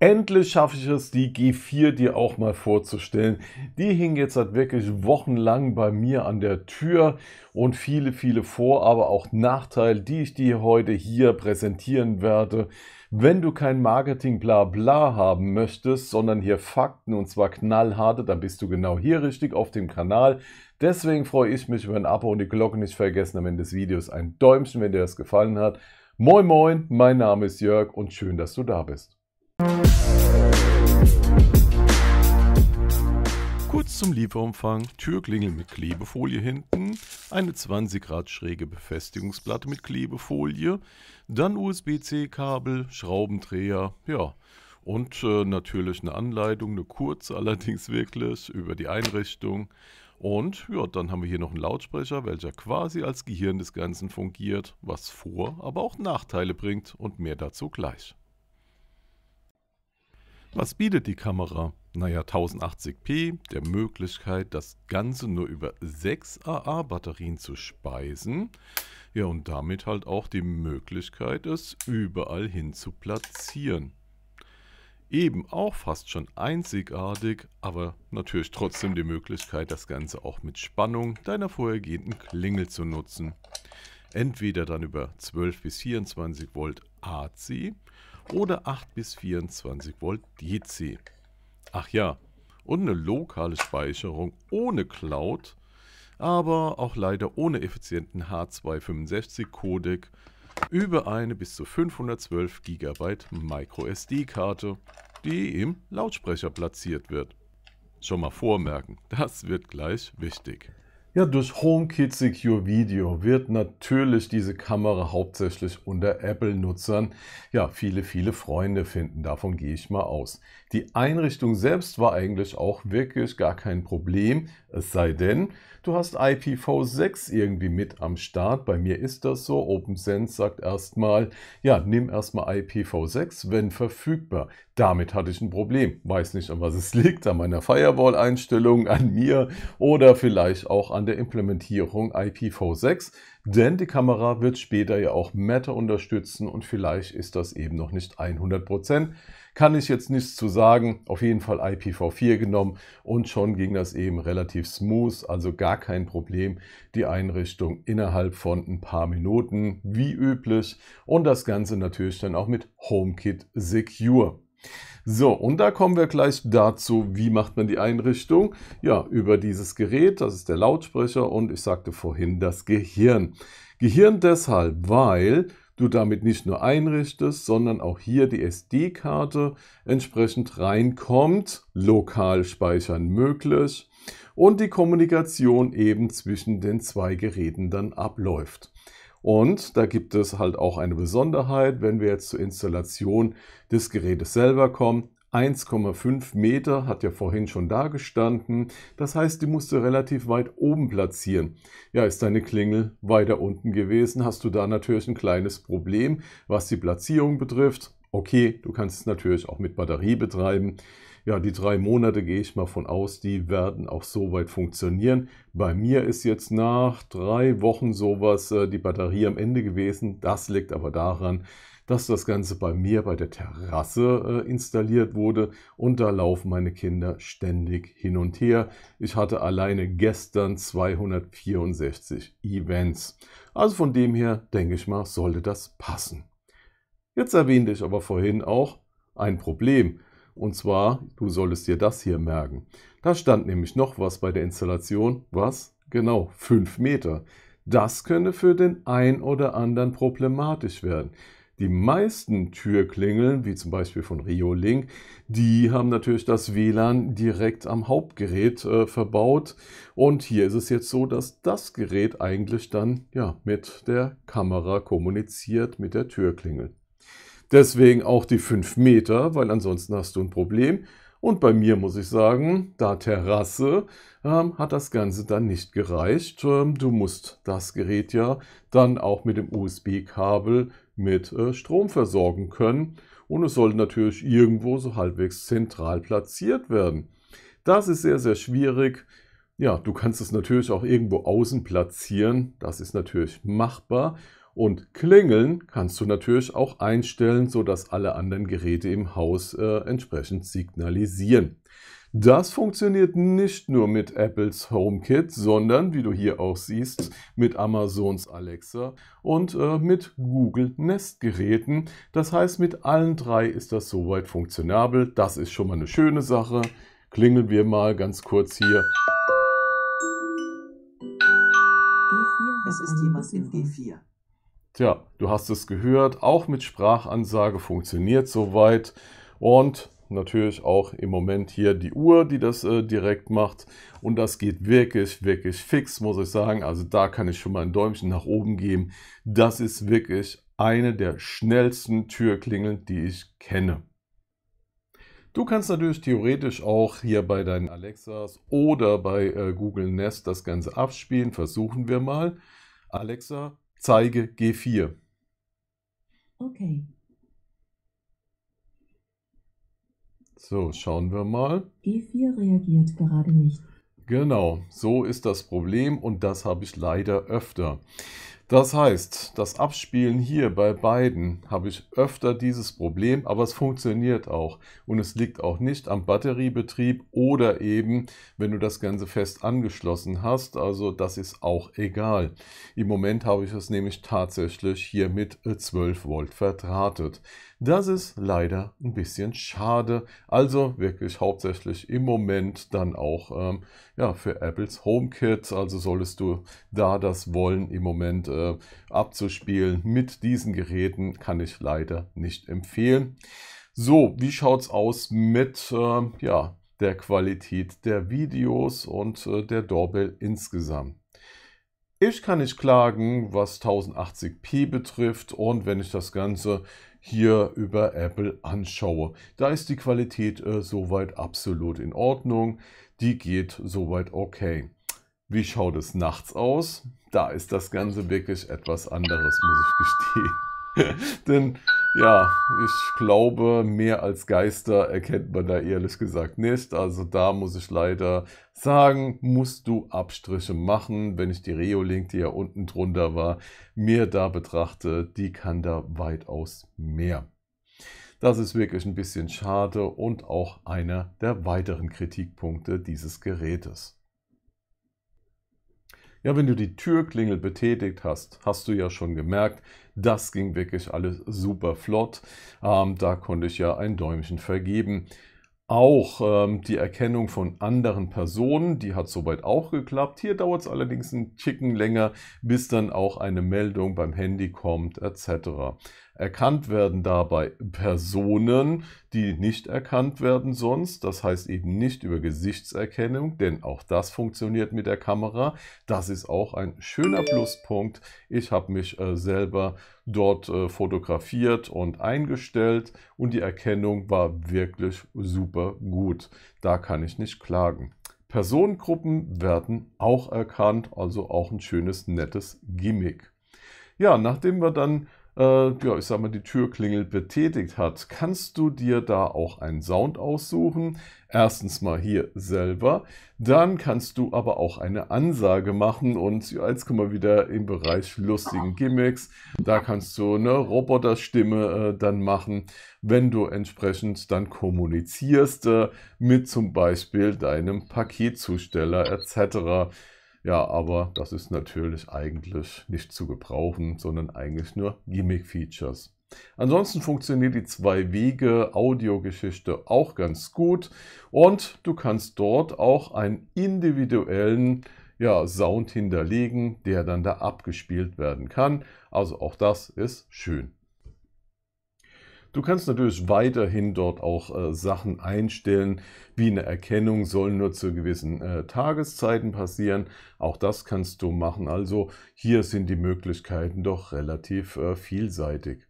Endlich schaffe ich es, die G4 dir auch mal vorzustellen. Die hing jetzt halt wirklich wochenlang bei mir an der Tür und viele, viele Vor-, aber auch Nachteile, die ich dir heute hier präsentieren werde. Wenn du kein Marketing blabla haben möchtest, sondern hier Fakten und zwar knallharte, dann bist du genau hier richtig auf dem Kanal. Deswegen freue ich mich über ein Abo und die Glocke nicht vergessen am Ende des Videos. Ein Däumchen, wenn dir das gefallen hat. Moin moin, mein Name ist Jörg und schön, dass du da bist. Kurz zum Lieferumfang, Türklingel mit Klebefolie hinten, eine 20 Grad schräge Befestigungsplatte mit Klebefolie, dann USB-C-Kabel, Schraubendreher, ja, und äh, natürlich eine Anleitung, eine kurze allerdings wirklich über die Einrichtung. Und ja, dann haben wir hier noch einen Lautsprecher, welcher quasi als Gehirn des Ganzen fungiert, was Vor-, aber auch Nachteile bringt und mehr dazu gleich. Was bietet die Kamera? Naja, 1080p, der Möglichkeit, das Ganze nur über 6 AA-Batterien zu speisen. Ja, und damit halt auch die Möglichkeit, es überall hin zu platzieren. Eben auch fast schon einzigartig, aber natürlich trotzdem die Möglichkeit, das Ganze auch mit Spannung deiner vorhergehenden Klingel zu nutzen. Entweder dann über 12 bis 24 Volt AC oder 8 bis 24 Volt DC. Ach ja, und eine lokale Speicherung ohne Cloud, aber auch leider ohne effizienten H265-Codec über eine bis zu 512 GB MicroSD-Karte, die im Lautsprecher platziert wird. Schon mal vormerken, das wird gleich wichtig. Ja, durch HomeKit Secure Video wird natürlich diese Kamera hauptsächlich unter Apple-Nutzern, ja, viele, viele Freunde finden. Davon gehe ich mal aus. Die Einrichtung selbst war eigentlich auch wirklich gar kein Problem, es sei denn, Du hast IPv6 irgendwie mit am Start. Bei mir ist das so. OpenSense sagt erstmal, ja, nimm erstmal IPv6, wenn verfügbar. Damit hatte ich ein Problem. Weiß nicht, an was es liegt, an meiner Firewall-Einstellung, an mir oder vielleicht auch an der Implementierung IPv6. Denn die Kamera wird später ja auch Meta unterstützen und vielleicht ist das eben noch nicht 100%. Kann ich jetzt nichts zu sagen. Auf jeden Fall IPv4 genommen und schon ging das eben relativ smooth, also gar kein Problem. Die Einrichtung innerhalb von ein paar Minuten, wie üblich. Und das Ganze natürlich dann auch mit HomeKit Secure. So, und da kommen wir gleich dazu, wie macht man die Einrichtung? Ja, über dieses Gerät, das ist der Lautsprecher und ich sagte vorhin das Gehirn. Gehirn deshalb, weil du damit nicht nur einrichtest, sondern auch hier die SD-Karte entsprechend reinkommt, lokal speichern möglich und die Kommunikation eben zwischen den zwei Geräten dann abläuft. Und da gibt es halt auch eine Besonderheit, wenn wir jetzt zur Installation des Gerätes selber kommen. 1,5 Meter hat ja vorhin schon da gestanden. Das heißt, die musst du relativ weit oben platzieren. Ja, ist deine Klingel weiter unten gewesen, hast du da natürlich ein kleines Problem, was die Platzierung betrifft. Okay, du kannst es natürlich auch mit Batterie betreiben. Ja, die drei Monate gehe ich mal von aus, die werden auch soweit funktionieren. Bei mir ist jetzt nach drei Wochen sowas äh, die Batterie am Ende gewesen. Das liegt aber daran, dass das Ganze bei mir bei der Terrasse äh, installiert wurde und da laufen meine Kinder ständig hin und her. Ich hatte alleine gestern 264 Events. Also von dem her denke ich mal, sollte das passen. Jetzt erwähnte ich aber vorhin auch ein Problem. Und zwar, du solltest dir das hier merken. Da stand nämlich noch was bei der Installation. Was? Genau, 5 Meter. Das könnte für den ein oder anderen problematisch werden. Die meisten Türklingeln, wie zum Beispiel von Rio Link, die haben natürlich das WLAN direkt am Hauptgerät äh, verbaut. Und hier ist es jetzt so, dass das Gerät eigentlich dann ja, mit der Kamera kommuniziert, mit der Türklingel. Deswegen auch die 5 Meter, weil ansonsten hast du ein Problem. Und bei mir muss ich sagen, da Terrasse ähm, hat das Ganze dann nicht gereicht. Ähm, du musst das Gerät ja dann auch mit dem USB-Kabel mit äh, Strom versorgen können. Und es sollte natürlich irgendwo so halbwegs zentral platziert werden. Das ist sehr, sehr schwierig. Ja, du kannst es natürlich auch irgendwo außen platzieren. Das ist natürlich machbar. Und Klingeln kannst du natürlich auch einstellen, sodass alle anderen Geräte im Haus äh, entsprechend signalisieren. Das funktioniert nicht nur mit Apples HomeKit, sondern, wie du hier auch siehst, mit Amazons Alexa und äh, mit Google Nest Geräten. Das heißt, mit allen drei ist das soweit funktionabel. Das ist schon mal eine schöne Sache. Klingeln wir mal ganz kurz hier. E es ist jemand in D4. E Tja, du hast es gehört, auch mit Sprachansage funktioniert soweit und natürlich auch im Moment hier die Uhr, die das äh, direkt macht und das geht wirklich, wirklich fix, muss ich sagen. Also da kann ich schon mal ein Däumchen nach oben geben. Das ist wirklich eine der schnellsten Türklingeln, die ich kenne. Du kannst natürlich theoretisch auch hier bei deinen Alexas oder bei äh, Google Nest das Ganze abspielen. Versuchen wir mal. Alexa, zeige G4. Okay. So, schauen wir mal. G4 reagiert gerade nicht. Genau, so ist das Problem und das habe ich leider öfter. Das heißt, das Abspielen hier bei beiden habe ich öfter dieses Problem, aber es funktioniert auch. Und es liegt auch nicht am Batteriebetrieb oder eben, wenn du das Ganze fest angeschlossen hast. Also das ist auch egal. Im Moment habe ich es nämlich tatsächlich hier mit 12 Volt verdrahtet. Das ist leider ein bisschen schade. Also wirklich hauptsächlich im Moment dann auch ähm, ja, für Apples HomeKit. Also solltest du da das wollen, im Moment äh, abzuspielen mit diesen Geräten, kann ich leider nicht empfehlen. So, wie schaut es aus mit äh, ja, der Qualität der Videos und äh, der Doorbell insgesamt? Ich kann nicht klagen, was 1080p betrifft und wenn ich das Ganze hier über Apple anschaue. Da ist die Qualität äh, soweit absolut in Ordnung. Die geht soweit okay. Wie schaut es nachts aus? Da ist das Ganze wirklich etwas anderes, muss ich gestehen. Denn ja, ich glaube, mehr als Geister erkennt man da ehrlich gesagt nicht. Also da muss ich leider sagen, musst du Abstriche machen. Wenn ich die Reolink, die ja unten drunter war, mir da betrachte, die kann da weitaus mehr. Das ist wirklich ein bisschen schade und auch einer der weiteren Kritikpunkte dieses Gerätes. Ja, wenn du die Türklingel betätigt hast, hast du ja schon gemerkt, das ging wirklich alles super flott. Ähm, da konnte ich ja ein Däumchen vergeben. Auch ähm, die Erkennung von anderen Personen, die hat soweit auch geklappt. Hier dauert es allerdings ein Ticken länger, bis dann auch eine Meldung beim Handy kommt etc. Erkannt werden dabei Personen, die nicht erkannt werden sonst, das heißt eben nicht über Gesichtserkennung, denn auch das funktioniert mit der Kamera. Das ist auch ein schöner Pluspunkt. Ich habe mich äh, selber dort äh, fotografiert und eingestellt und die Erkennung war wirklich super gut. Da kann ich nicht klagen. Personengruppen werden auch erkannt, also auch ein schönes, nettes Gimmick. Ja, nachdem wir dann äh, ja, ich sag mal, die Türklingel betätigt hat, kannst du dir da auch einen Sound aussuchen. Erstens mal hier selber. Dann kannst du aber auch eine Ansage machen und ja, jetzt kommen wir wieder im Bereich lustigen Gimmicks. Da kannst du eine Roboterstimme äh, dann machen, wenn du entsprechend dann kommunizierst äh, mit zum Beispiel deinem Paketzusteller etc. Ja, aber das ist natürlich eigentlich nicht zu gebrauchen, sondern eigentlich nur Gimmick-Features. Ansonsten funktioniert die zwei wege audio geschichte auch ganz gut und du kannst dort auch einen individuellen ja, Sound hinterlegen, der dann da abgespielt werden kann. Also auch das ist schön. Du kannst natürlich weiterhin dort auch äh, Sachen einstellen, wie eine Erkennung soll nur zu gewissen äh, Tageszeiten passieren. Auch das kannst du machen. Also hier sind die Möglichkeiten doch relativ äh, vielseitig.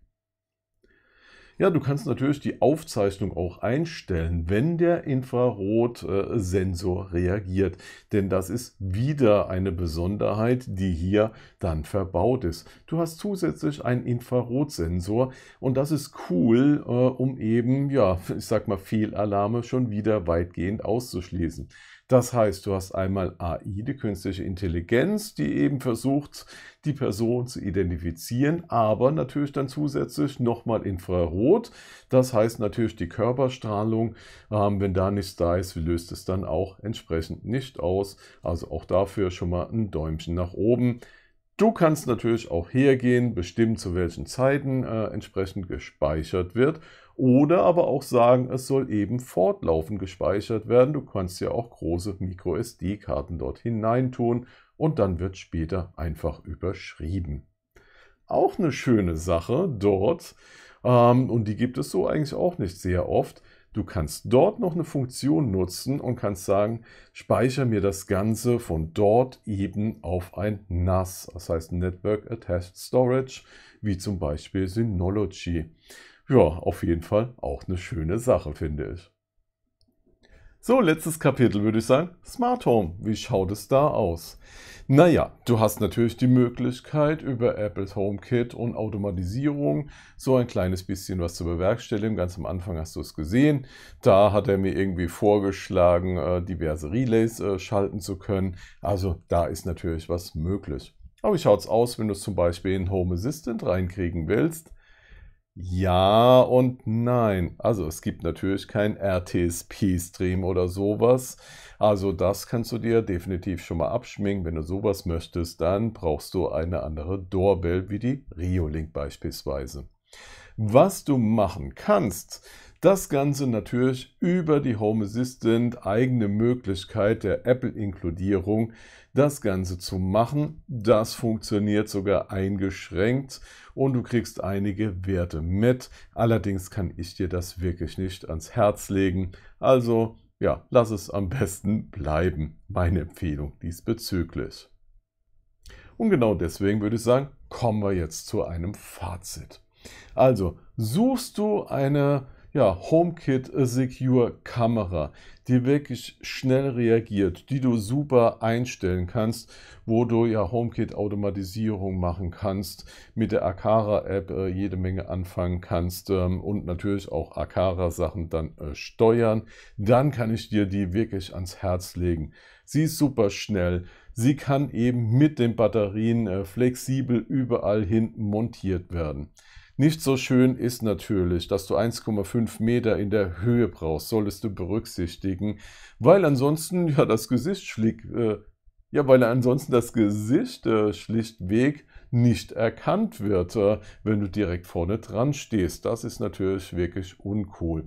Ja, du kannst natürlich die Aufzeichnung auch einstellen, wenn der Infrarotsensor reagiert. Denn das ist wieder eine Besonderheit, die hier dann verbaut ist. Du hast zusätzlich einen Infrarotsensor und das ist cool, äh, um eben, ja, ich sag mal, Fehlalarme schon wieder weitgehend auszuschließen. Das heißt, du hast einmal AI, die künstliche Intelligenz, die eben versucht, die Person zu identifizieren, aber natürlich dann zusätzlich nochmal Infrarot. Das heißt natürlich die Körperstrahlung. Ähm, wenn da nichts da ist, löst es dann auch entsprechend nicht aus. Also auch dafür schon mal ein Däumchen nach oben. Du kannst natürlich auch hergehen, bestimmen, zu welchen Zeiten äh, entsprechend gespeichert wird oder aber auch sagen, es soll eben fortlaufend gespeichert werden. Du kannst ja auch große MicroSD-Karten dort hineintun und dann wird später einfach überschrieben. Auch eine schöne Sache dort ähm, und die gibt es so eigentlich auch nicht sehr oft Du kannst dort noch eine Funktion nutzen und kannst sagen, speichere mir das Ganze von dort eben auf ein NAS, das heißt Network Attached Storage, wie zum Beispiel Synology. Ja, auf jeden Fall auch eine schöne Sache, finde ich. So, letztes Kapitel würde ich sagen, Smart Home. Wie schaut es da aus? Naja, du hast natürlich die Möglichkeit, über Apples HomeKit und Automatisierung so ein kleines bisschen was zu bewerkstelligen. Ganz am Anfang hast du es gesehen. Da hat er mir irgendwie vorgeschlagen, äh, diverse Relays äh, schalten zu können. Also da ist natürlich was möglich. Aber wie schaut es aus, wenn du es zum Beispiel in Home Assistant reinkriegen willst? Ja und nein. Also es gibt natürlich kein RTSP-Stream oder sowas. Also das kannst du dir definitiv schon mal abschminken. Wenn du sowas möchtest, dann brauchst du eine andere Doorbell wie die Riolink beispielsweise. Was du machen kannst, das Ganze natürlich über die Home Assistant, eigene Möglichkeit der Apple-Inkludierung, das Ganze zu machen. Das funktioniert sogar eingeschränkt und du kriegst einige Werte mit. Allerdings kann ich dir das wirklich nicht ans Herz legen. Also ja, lass es am besten bleiben. Meine Empfehlung diesbezüglich. Und genau deswegen würde ich sagen, kommen wir jetzt zu einem Fazit. Also suchst du eine ja, HomeKit Secure Kamera, die wirklich schnell reagiert, die du super einstellen kannst, wo du ja HomeKit Automatisierung machen kannst, mit der Akara App äh, jede Menge anfangen kannst ähm, und natürlich auch Akara Sachen dann äh, steuern, dann kann ich dir die wirklich ans Herz legen. Sie ist super schnell. Sie kann eben mit den Batterien äh, flexibel überall hin montiert werden. Nicht so schön ist natürlich, dass du 1,5 Meter in der Höhe brauchst, solltest du berücksichtigen, weil ansonsten ja das Gesicht schlick, äh, ja, weil ansonsten das Gesicht äh, schlichtweg nicht erkannt wird, äh, wenn du direkt vorne dran stehst. Das ist natürlich wirklich uncool.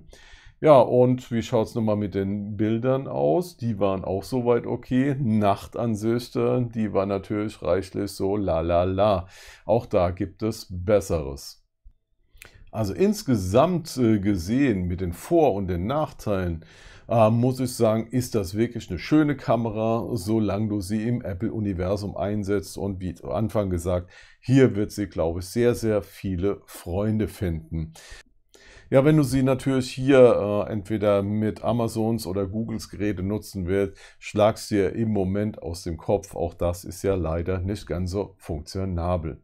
Ja, und wie schaut es nochmal mit den Bildern aus? Die waren auch soweit okay. Nachtansicht, äh, die war natürlich reichlich so la la la. Auch da gibt es Besseres. Also insgesamt äh, gesehen mit den Vor- und den Nachteilen äh, muss ich sagen, ist das wirklich eine schöne Kamera, solange du sie im Apple-Universum einsetzt. Und wie Anfang gesagt, hier wird sie, glaube ich, sehr, sehr viele Freunde finden. Ja, wenn du sie natürlich hier äh, entweder mit Amazons oder Googles Geräte nutzen willst, schlagst dir im Moment aus dem Kopf. Auch das ist ja leider nicht ganz so funktionabel.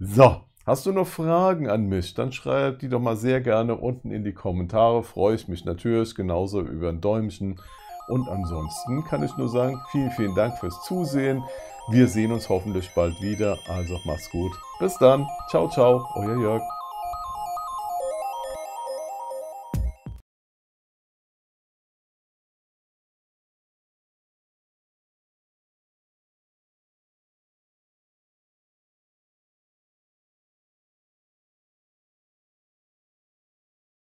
So, Hast du noch Fragen an mich? Dann schreib die doch mal sehr gerne unten in die Kommentare. Freue ich mich natürlich genauso über ein Däumchen. Und ansonsten kann ich nur sagen, vielen, vielen Dank fürs Zusehen. Wir sehen uns hoffentlich bald wieder. Also mach's gut. Bis dann. Ciao, ciao. Euer Jörg.